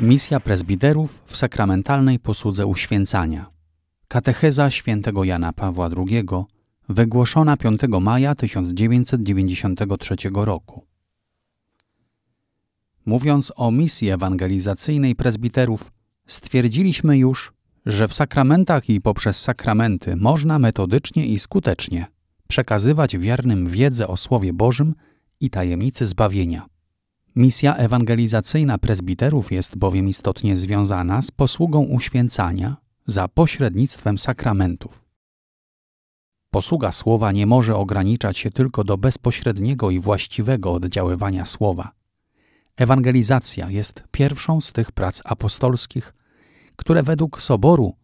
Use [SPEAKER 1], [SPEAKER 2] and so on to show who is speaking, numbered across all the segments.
[SPEAKER 1] Misja prezbiterów w sakramentalnej posłudze uświęcania. Katecheza świętego Jana Pawła II, wygłoszona 5 maja 1993 roku. Mówiąc o misji ewangelizacyjnej prezbiterów, stwierdziliśmy już, że w sakramentach i poprzez sakramenty można metodycznie i skutecznie przekazywać wiernym wiedzę o Słowie Bożym i tajemnicy zbawienia. Misja ewangelizacyjna prezbiterów jest bowiem istotnie związana z posługą uświęcania za pośrednictwem sakramentów. Posługa słowa nie może ograniczać się tylko do bezpośredniego i właściwego oddziaływania słowa. Ewangelizacja jest pierwszą z tych prac apostolskich, które według Soboru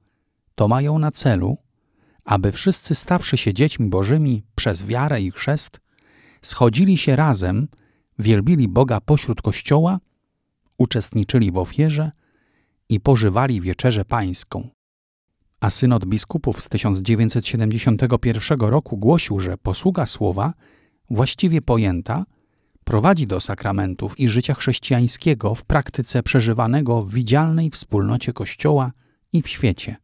[SPEAKER 1] to mają na celu, aby wszyscy stawszy się dziećmi Bożymi przez wiarę i chrzest, schodzili się razem wielbili Boga pośród kościoła, uczestniczyli w ofierze i pożywali wieczerzę pańską. A synod biskupów z 1971 roku głosił, że posługa słowa, właściwie pojęta, prowadzi do sakramentów i życia chrześcijańskiego w praktyce przeżywanego w widzialnej wspólnocie Kościoła i w świecie.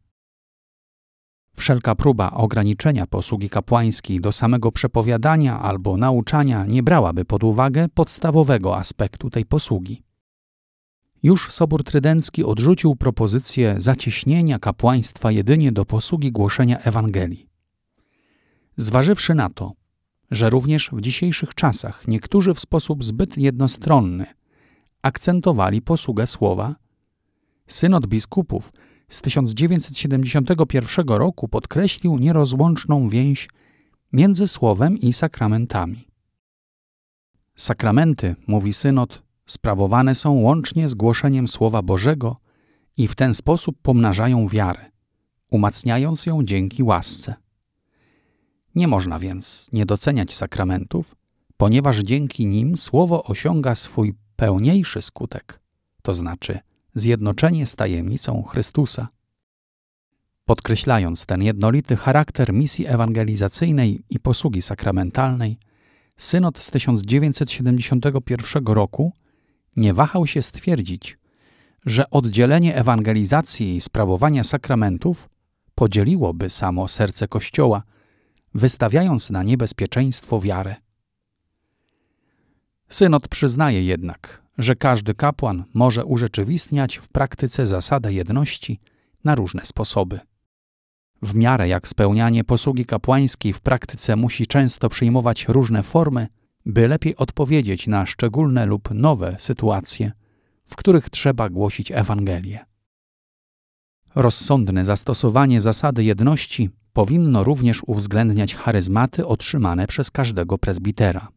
[SPEAKER 1] Wszelka próba ograniczenia posługi kapłańskiej do samego przepowiadania albo nauczania nie brałaby pod uwagę podstawowego aspektu tej posługi. Już Sobór Trydencki odrzucił propozycję zacieśnienia kapłaństwa jedynie do posługi głoszenia Ewangelii. Zważywszy na to, że również w dzisiejszych czasach niektórzy w sposób zbyt jednostronny akcentowali posługę słowa, synod biskupów – z 1971 roku podkreślił nierozłączną więź między słowem i sakramentami. Sakramenty, mówi synod, sprawowane są łącznie z głoszeniem Słowa Bożego i w ten sposób pomnażają wiarę, umacniając ją dzięki łasce. Nie można więc nie doceniać sakramentów, ponieważ dzięki nim słowo osiąga swój pełniejszy skutek, to znaczy zjednoczenie z tajemnicą Chrystusa. Podkreślając ten jednolity charakter misji ewangelizacyjnej i posługi sakramentalnej, synod z 1971 roku nie wahał się stwierdzić, że oddzielenie ewangelizacji i sprawowania sakramentów podzieliłoby samo serce Kościoła, wystawiając na niebezpieczeństwo wiarę. Synod przyznaje jednak, że każdy kapłan może urzeczywistniać w praktyce zasadę jedności na różne sposoby. W miarę jak spełnianie posługi kapłańskiej w praktyce musi często przyjmować różne formy, by lepiej odpowiedzieć na szczególne lub nowe sytuacje, w których trzeba głosić Ewangelię. Rozsądne zastosowanie zasady jedności powinno również uwzględniać charyzmaty otrzymane przez każdego prezbitera.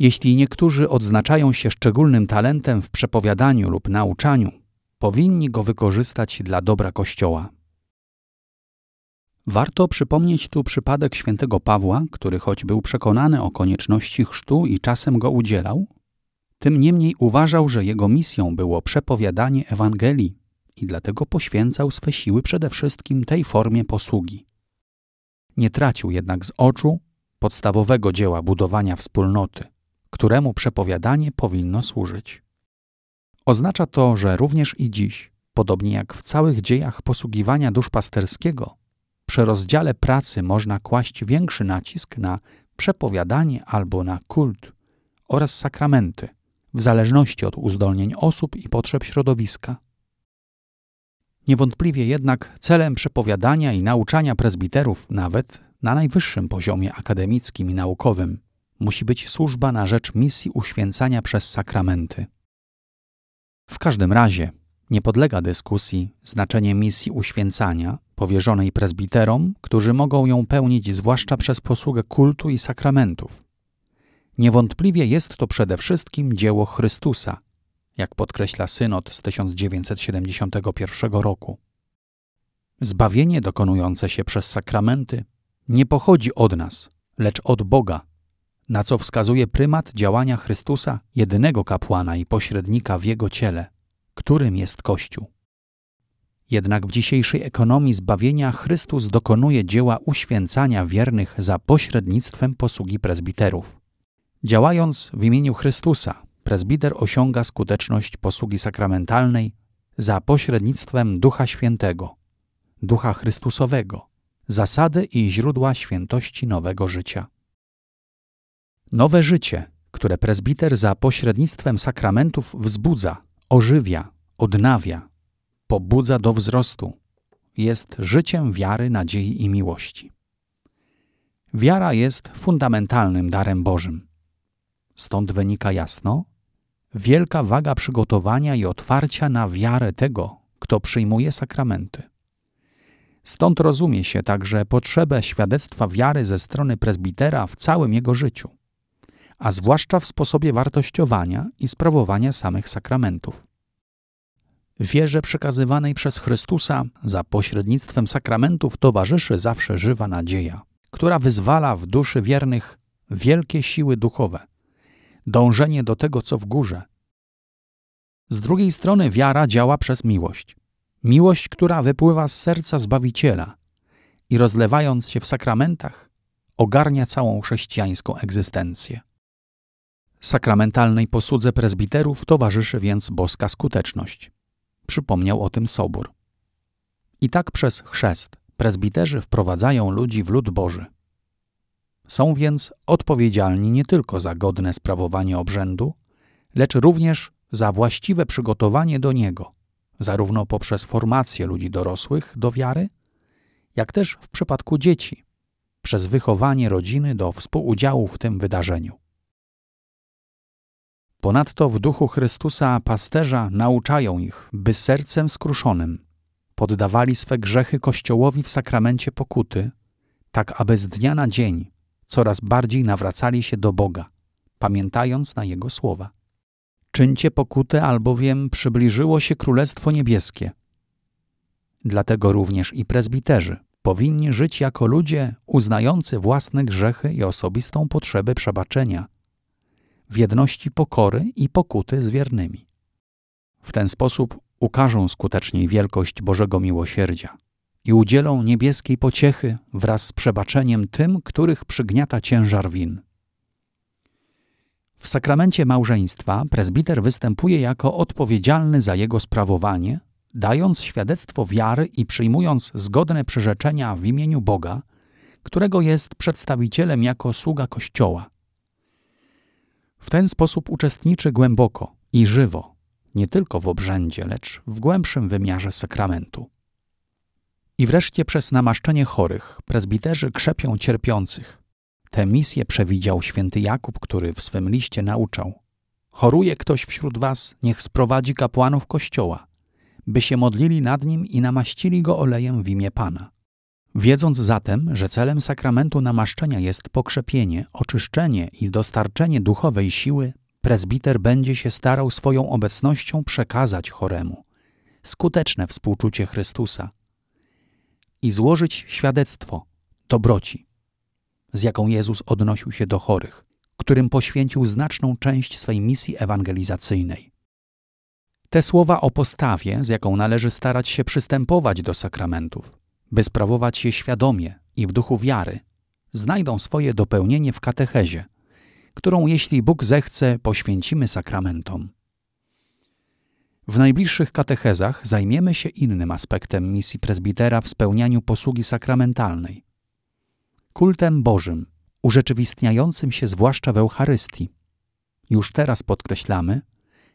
[SPEAKER 1] Jeśli niektórzy odznaczają się szczególnym talentem w przepowiadaniu lub nauczaniu, powinni go wykorzystać dla dobra Kościoła. Warto przypomnieć tu przypadek świętego Pawła, który choć był przekonany o konieczności chrztu i czasem go udzielał, tym niemniej uważał, że jego misją było przepowiadanie Ewangelii i dlatego poświęcał swe siły przede wszystkim tej formie posługi. Nie tracił jednak z oczu podstawowego dzieła budowania wspólnoty – któremu przepowiadanie powinno służyć. Oznacza to, że również i dziś, podobnie jak w całych dziejach posługiwania duszpasterskiego, przy rozdziale pracy można kłaść większy nacisk na przepowiadanie albo na kult oraz sakramenty, w zależności od uzdolnień osób i potrzeb środowiska. Niewątpliwie jednak celem przepowiadania i nauczania prezbiterów, nawet na najwyższym poziomie akademickim i naukowym, musi być służba na rzecz misji uświęcania przez sakramenty. W każdym razie nie podlega dyskusji znaczenie misji uświęcania powierzonej prezbiterom, którzy mogą ją pełnić zwłaszcza przez posługę kultu i sakramentów. Niewątpliwie jest to przede wszystkim dzieło Chrystusa, jak podkreśla synod z 1971 roku. Zbawienie dokonujące się przez sakramenty nie pochodzi od nas, lecz od Boga, na co wskazuje prymat działania Chrystusa, jedynego kapłana i pośrednika w jego ciele, którym jest Kościół. Jednak w dzisiejszej ekonomii zbawienia Chrystus dokonuje dzieła uświęcania wiernych za pośrednictwem posługi prezbiterów. Działając w imieniu Chrystusa, prezbiter osiąga skuteczność posługi sakramentalnej za pośrednictwem Ducha Świętego, Ducha Chrystusowego, zasady i źródła świętości nowego życia. Nowe życie, które prezbiter za pośrednictwem sakramentów wzbudza, ożywia, odnawia, pobudza do wzrostu, jest życiem wiary, nadziei i miłości. Wiara jest fundamentalnym darem Bożym. Stąd wynika jasno wielka waga przygotowania i otwarcia na wiarę tego, kto przyjmuje sakramenty. Stąd rozumie się także potrzebę świadectwa wiary ze strony prezbitera w całym jego życiu a zwłaszcza w sposobie wartościowania i sprawowania samych sakramentów. Wierze przekazywanej przez Chrystusa za pośrednictwem sakramentów towarzyszy zawsze żywa nadzieja, która wyzwala w duszy wiernych wielkie siły duchowe, dążenie do tego, co w górze. Z drugiej strony wiara działa przez miłość. Miłość, która wypływa z serca Zbawiciela i rozlewając się w sakramentach, ogarnia całą chrześcijańską egzystencję. Sakramentalnej posłudze prezbiterów towarzyszy więc boska skuteczność. Przypomniał o tym Sobór. I tak przez chrzest prezbiterzy wprowadzają ludzi w lud Boży. Są więc odpowiedzialni nie tylko za godne sprawowanie obrzędu, lecz również za właściwe przygotowanie do niego, zarówno poprzez formację ludzi dorosłych do wiary, jak też w przypadku dzieci, przez wychowanie rodziny do współudziału w tym wydarzeniu. Ponadto w duchu Chrystusa pasterza nauczają ich, by sercem skruszonym poddawali swe grzechy Kościołowi w sakramencie pokuty, tak aby z dnia na dzień coraz bardziej nawracali się do Boga, pamiętając na Jego słowa. Czyńcie pokutę, albowiem przybliżyło się Królestwo Niebieskie. Dlatego również i prezbiterzy powinni żyć jako ludzie uznający własne grzechy i osobistą potrzebę przebaczenia – w jedności pokory i pokuty z wiernymi. W ten sposób ukażą skuteczniej wielkość Bożego miłosierdzia i udzielą niebieskiej pociechy wraz z przebaczeniem tym, których przygniata ciężar win. W sakramencie małżeństwa prezbiter występuje jako odpowiedzialny za jego sprawowanie, dając świadectwo wiary i przyjmując zgodne przyrzeczenia w imieniu Boga, którego jest przedstawicielem jako sługa Kościoła w ten sposób uczestniczy głęboko i żywo, nie tylko w obrzędzie, lecz w głębszym wymiarze sakramentu. I wreszcie przez namaszczenie chorych prezbiterzy krzepią cierpiących. Tę misję przewidział święty Jakub, który w swym liście nauczał. Choruje ktoś wśród was, niech sprowadzi kapłanów kościoła, by się modlili nad nim i namaścili go olejem w imię Pana. Wiedząc zatem, że celem sakramentu namaszczenia jest pokrzepienie, oczyszczenie i dostarczenie duchowej siły, prezbiter będzie się starał swoją obecnością przekazać choremu skuteczne współczucie Chrystusa i złożyć świadectwo dobroci, z jaką Jezus odnosił się do chorych, którym poświęcił znaczną część swej misji ewangelizacyjnej. Te słowa o postawie, z jaką należy starać się przystępować do sakramentów, by sprawować je świadomie i w duchu wiary, znajdą swoje dopełnienie w katechezie, którą, jeśli Bóg zechce, poświęcimy sakramentom. W najbliższych katechezach zajmiemy się innym aspektem misji prezbitera w spełnianiu posługi sakramentalnej kultem Bożym, urzeczywistniającym się zwłaszcza w Eucharystii. Już teraz podkreślamy,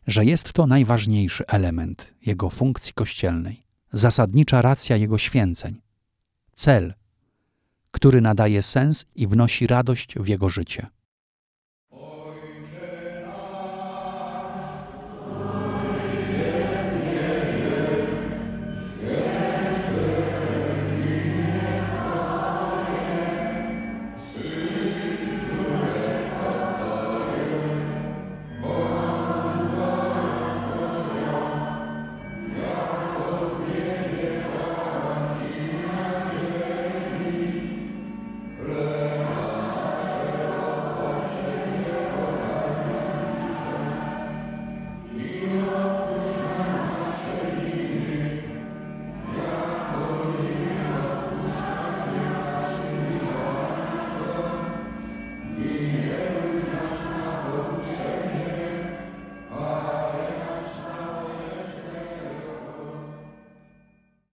[SPEAKER 1] że jest to najważniejszy element jego funkcji kościelnej, zasadnicza racja jego święceń, cel, który nadaje sens i wnosi radość w jego życie.